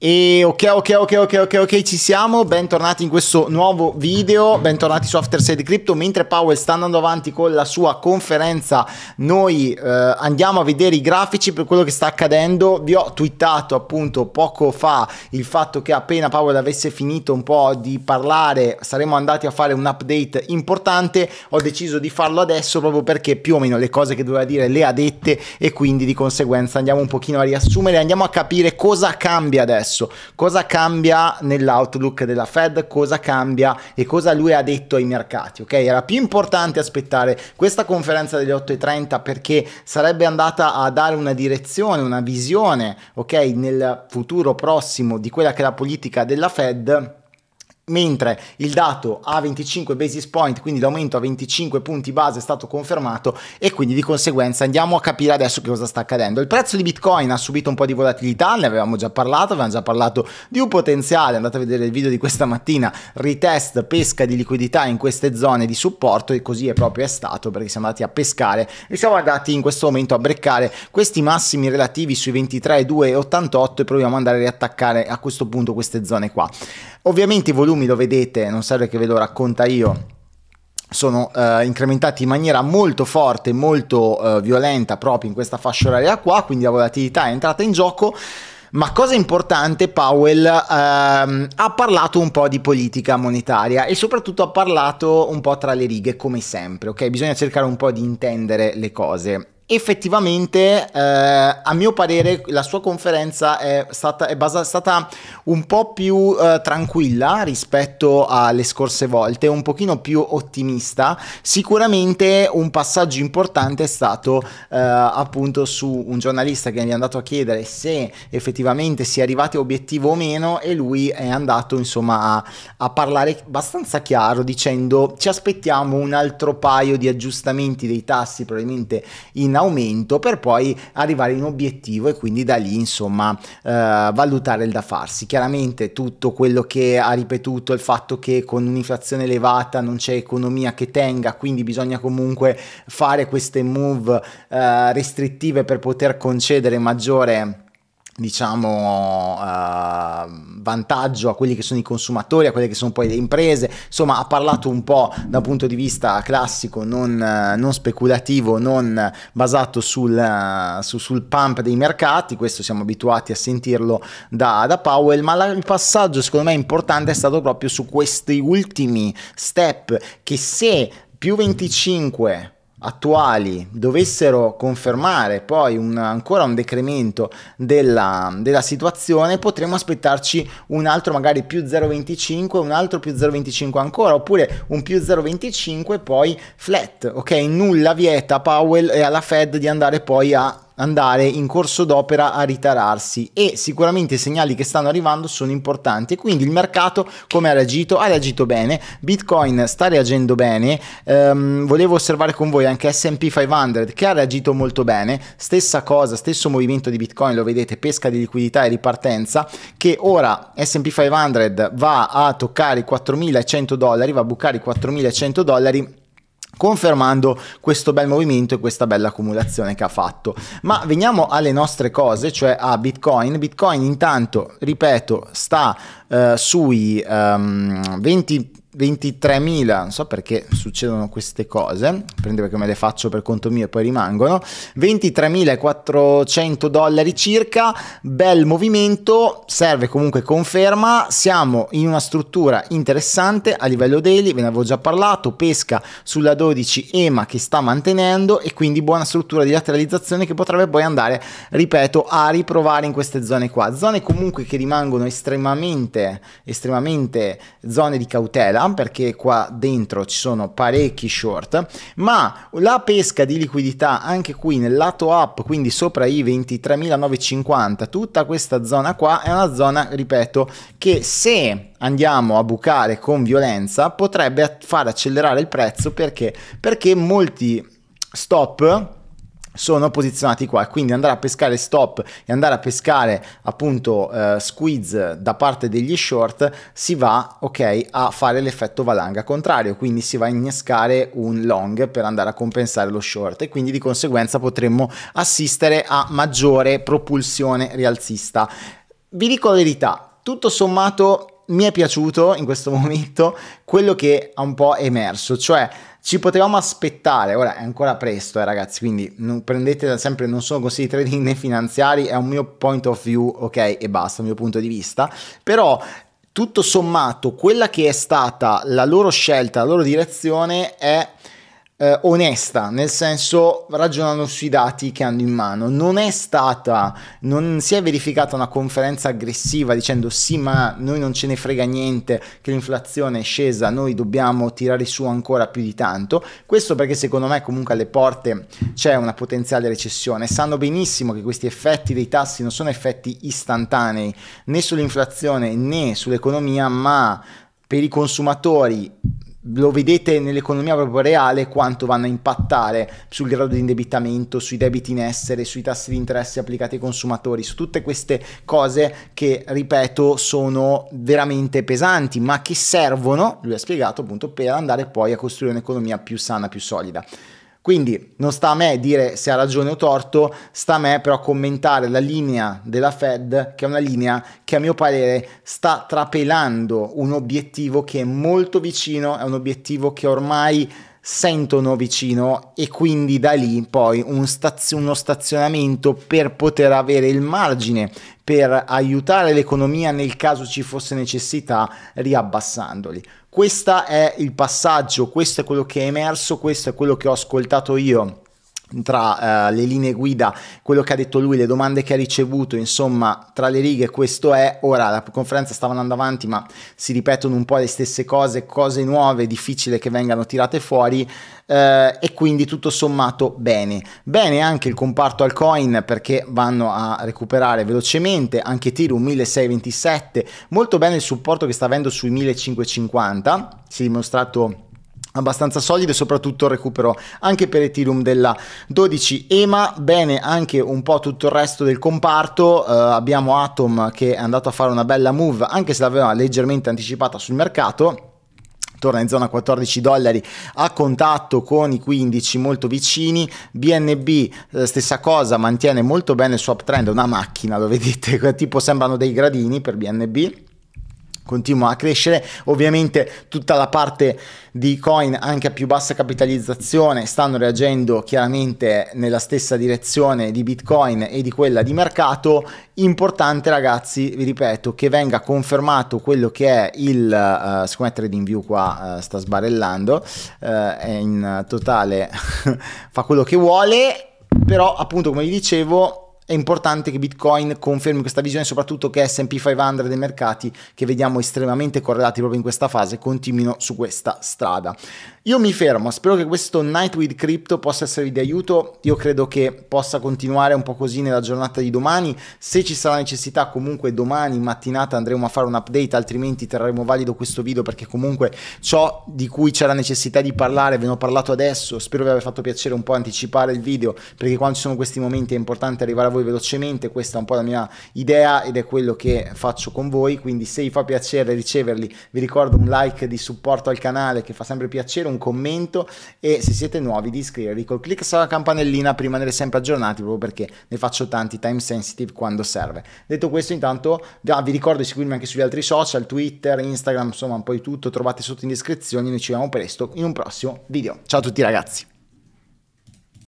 E ok, ok, ok, ok, ok, ok, ci siamo. Bentornati in questo nuovo video. Bentornati su Afterside Crypto. Mentre Powell sta andando avanti con la sua conferenza, noi eh, andiamo a vedere i grafici per quello che sta accadendo. Vi ho twittato appunto poco fa il fatto che appena Powell avesse finito un po' di parlare, saremmo andati a fare un update importante. Ho deciso di farlo adesso proprio perché più o meno le cose che doveva dire le ha dette e quindi di conseguenza andiamo un pochino a riassumere, andiamo a capire cosa cambia adesso adesso, cosa cambia nell'outlook della Fed, cosa cambia e cosa lui ha detto ai mercati, ok? Era più importante aspettare questa conferenza delle 8.30 perché sarebbe andata a dare una direzione, una visione, ok, nel futuro prossimo di quella che è la politica della Fed mentre il dato a 25 basis point, quindi l'aumento a 25 punti base è stato confermato e quindi di conseguenza andiamo a capire adesso che cosa sta accadendo. Il prezzo di Bitcoin ha subito un po' di volatilità, ne avevamo già parlato, avevamo già parlato di un potenziale, andate a vedere il video di questa mattina, retest pesca di liquidità in queste zone di supporto e così è proprio è stato perché siamo andati a pescare e siamo andati in questo momento a breccare questi massimi relativi sui 23,288 e proviamo ad andare a riattaccare a questo punto queste zone qua. Ovviamente i volumi consumi, lo vedete, non serve che ve lo racconta io, sono uh, incrementati in maniera molto forte, molto uh, violenta proprio in questa fascia oraria qua, quindi la volatilità è entrata in gioco. Ma cosa importante, Powell ehm, ha parlato un po' di politica monetaria e soprattutto ha parlato un po' tra le righe, come sempre, ok? Bisogna cercare un po' di intendere le cose effettivamente eh, a mio parere la sua conferenza è stata, è basa, stata un po' più eh, tranquilla rispetto alle scorse volte, un pochino più ottimista. Sicuramente un passaggio importante è stato eh, appunto su un giornalista che gli è andato a chiedere se effettivamente si è arrivati a obiettivo o meno e lui è andato insomma a, a parlare abbastanza chiaro dicendo ci aspettiamo un altro paio di aggiustamenti dei tassi probabilmente in aumento per poi arrivare in obiettivo e quindi da lì insomma eh, valutare il da farsi. Chiaramente tutto quello che ha ripetuto il fatto che con un'inflazione elevata non c'è economia che tenga, quindi bisogna comunque fare queste move eh, restrittive per poter concedere maggiore diciamo uh, vantaggio a quelli che sono i consumatori, a quelle che sono poi le imprese, insomma ha parlato un po' da un punto di vista classico, non, uh, non speculativo, non basato sul, uh, su, sul, pump dei mercati, questo siamo abituati a sentirlo da, da Powell, ma la, il passaggio secondo me importante è stato proprio su questi ultimi step che se più 25 attuali dovessero confermare poi un, ancora un decremento della, della situazione potremmo aspettarci un altro magari più 0,25 un altro più 0,25 ancora oppure un più 0,25 poi flat ok nulla vieta a Powell e alla Fed di andare poi a andare in corso d'opera a ritararsi e sicuramente i segnali che stanno arrivando sono importanti e quindi il mercato come ha reagito? Ha reagito bene, Bitcoin sta reagendo bene, um, volevo osservare con voi anche S&P 500 che ha reagito molto bene, stessa cosa, stesso movimento di Bitcoin, lo vedete, pesca di liquidità e ripartenza che ora S&P 500 va a toccare i 4100 dollari, va a bucare i 4100 dollari confermando questo bel movimento e questa bella accumulazione che ha fatto. Ma veniamo alle nostre cose, cioè a Bitcoin. Bitcoin intanto, ripeto, sta eh, sui um, ehm, 20 23.000, non so perché succedono queste cose, prende perché me le faccio per conto mio e poi rimangono, 23.400 dollari circa, bel movimento, serve comunque conferma, siamo in una struttura interessante a livello daily, ve ne avevo già parlato, pesca sulla 12 EMA che sta mantenendo e quindi buona struttura di lateralizzazione che potrebbe poi andare, ripeto, a riprovare in queste zone qua, zone comunque che rimangono estremamente, estremamente zone di cautela, Vietnam perché qua dentro ci sono parecchi short, ma la pesca di liquidità anche qui nel lato up, quindi sopra i 23.950, tutta questa zona qua è una zona, ripeto, che se andiamo a bucare con violenza potrebbe far accelerare il prezzo perché, perché molti stop sono posizionati qua quindi andare a pescare stop e andare a pescare appunto eh, squeeze da parte degli short si va ok a fare l'effetto valanga contrario quindi si va a innescare un long per andare a compensare lo short e quindi di conseguenza potremmo assistere a maggiore propulsione rialzista vi dico la verità tutto sommato mi è piaciuto in questo momento quello che ha un po' emerso, cioè ci potevamo aspettare, ora è ancora presto eh, ragazzi, quindi non, prendete sempre, non sono così trading né finanziari, è un mio point of view, ok, e basta, il mio punto di vista, però tutto sommato quella che è stata la loro scelta, la loro direzione è eh, onesta, nel senso ragionano sui dati che hanno in mano. Non è stata, non si è verificata una conferenza aggressiva dicendo sì, ma noi non ce ne frega niente che l'inflazione è scesa, noi dobbiamo tirare su ancora più di tanto. Questo perché secondo me comunque alle porte c'è una potenziale recessione. Sanno benissimo che questi effetti dei tassi non sono effetti istantanei né sull'inflazione né sull'economia, ma per i consumatori lo vedete nell'economia proprio reale quanto vanno a impattare sul grado di indebitamento, sui debiti in essere, sui tassi di interesse applicati ai consumatori, su tutte queste cose che, ripeto, sono veramente pesanti, ma che servono, lui ha spiegato appunto, per andare poi a costruire un'economia più sana, più solida. Quindi non sta a me dire se ha ragione o torto, sta a me però commentare la linea della Fed, che è una linea che a mio parere sta trapelando un obiettivo che è molto vicino, è un obiettivo che ormai sentono vicino e quindi da lì poi un staz- uno stazionamento per poter avere il margine per aiutare l'economia nel caso ci fosse necessità riabbassandoli. Questo è il passaggio, questo è quello che è emerso, questo è quello che ho ascoltato io tra uh, le linee guida, quello che ha detto lui, le domande che ha ricevuto, insomma, tra le righe questo è. Ora la conferenza stava andando avanti, ma si ripetono un po' le stesse cose, cose nuove, difficile che vengano tirate fuori uh, e quindi tutto sommato bene. Bene anche il comparto altcoin perché vanno a recuperare velocemente anche tiro 1627, molto bene il supporto che sta avendo sui 1550, si è dimostrato abbastanza solide, soprattutto recupero anche per Ethereum della 12 EMA, bene anche un po' tutto il resto del comparto, eh, abbiamo Atom che è andato a fare una bella move anche se l'aveva leggermente anticipata sul mercato torna in zona 14 dollari a contatto con i 15 molto vicini BNB eh, stessa cosa mantiene molto bene il suo uptrend una macchina lo vedete tipo sembrano dei gradini per BNB continua a crescere. Ovviamente tutta la parte di coin anche a più bassa capitalizzazione stanno reagendo chiaramente nella stessa direzione di Bitcoin e di quella di mercato. Importante ragazzi, vi ripeto, che venga confermato quello che è il uh, siccome trading view qua uh, sta sbarellando, uh, è in totale fa quello che vuole, però appunto come vi dicevo è importante che Bitcoin confermi questa visione, soprattutto che SP 500 dei mercati che vediamo estremamente correlati proprio in questa fase continuino su questa strada. Io mi fermo, spero che questo Night with Crypto possa esservi di aiuto, io credo che possa continuare un po' così nella giornata di domani, se ci sarà necessità comunque domani mattinata andremo a fare un update, altrimenti terremo valido questo video perché comunque ciò di cui c'era necessità di parlare ve ne ho parlato adesso, spero vi abbia fatto piacere un po' anticipare il video perché quando ci sono questi momenti è importante arrivare a voi voi velocemente, questa è un po' la mia idea ed è quello che faccio con voi, quindi se vi fa piacere riceverli vi ricordo un like di supporto al canale che fa sempre piacere, un commento e se siete nuovi di iscrivervi col clic sulla campanellina per rimanere sempre aggiornati proprio perché ne faccio tanti time sensitive quando serve. Detto questo intanto vi ricordo di seguirmi anche sugli altri social, Twitter, Instagram, insomma un po' di tutto, trovate sotto in descrizione, noi ci vediamo presto in un prossimo video. Ciao a tutti ragazzi!